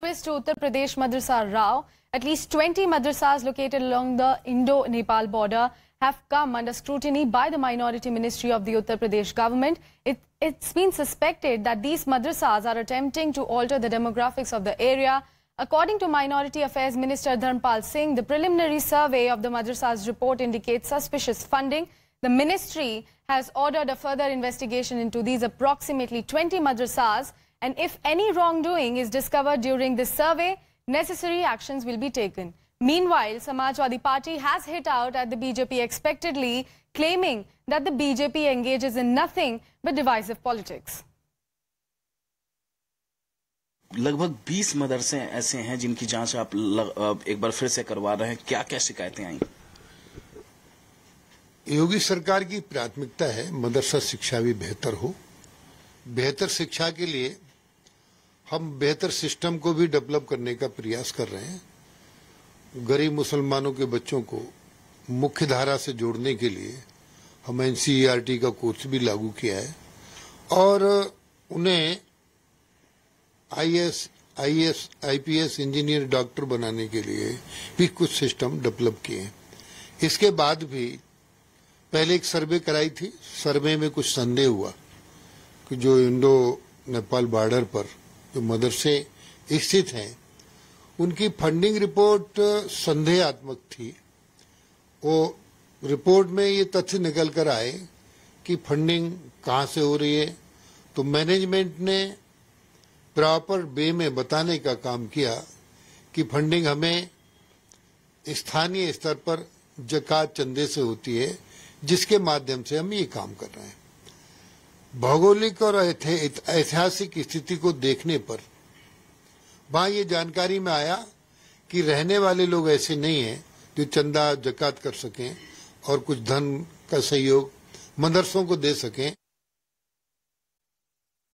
West to Uttar Pradesh Madrasa Rao, at least 20 madrasas located along the Indo-Nepal border have come under scrutiny by the minority ministry of the Uttar Pradesh government. It, has been suspected that these madrasas are attempting to alter the demographics of the area. According to Minority Affairs Minister Dharmpal Singh, the preliminary survey of the madrasas report indicates suspicious funding. The ministry has ordered a further investigation into these approximately 20 madrasas and if any wrongdoing is discovered during this survey, necessary actions will be taken. Meanwhile, Samajwadi Party has hit out at the BJP expectedly, claiming that the BJP engages in nothing but divisive politics. लगभग 20 मदरसे ऐसे हैं जिनकी जांच आप लग, एक बार फिर से करवा रहे हैं क्या क्या शिकायतें आई योगी सरकार की प्राथमिकता है मदरसा शिक्षा भी बेहतर हो बेहतर शिक्षा के लिए हम बेहतर सिस्टम को भी डेवलप करने का प्रयास कर रहे हैं गरीब मुसलमानों के बच्चों को मुख्य धारा से जोड़ने के लिए हम एन e का कोर्स भी लागू किया है और उन्हें IAS IAS IPS engineer doctor बनाने के लिए भी कुछ सिस्टम डेवलप किए हैं इसके बाद भी पहले एक सर्वे कराई थी सर्वे में कुछ संदेह हुआ कि जो इंडो नेपाल बॉर्डर पर जो मदरसे स्थित हैं उनकी फंडिंग रिपोर्ट संदेहात्मक थी वो रिपोर्ट में ये तथ्य निकल कर आए कि फंडिंग कहाँ से हो रही है तो मैनेजमेंट ने प्रॉपर वे में बताने का काम किया कि फंडिंग हमें स्थानीय स्तर पर जकात चंदे से होती है जिसके माध्यम से हम ये काम कर रहे हैं भौगोलिक और ऐतिहासिक स्थिति को देखने पर वहां ये जानकारी में आया कि रहने वाले लोग ऐसे नहीं हैं जो चंदा जक़ात कर सकें और कुछ धन का सहयोग मदरसों को दे सकें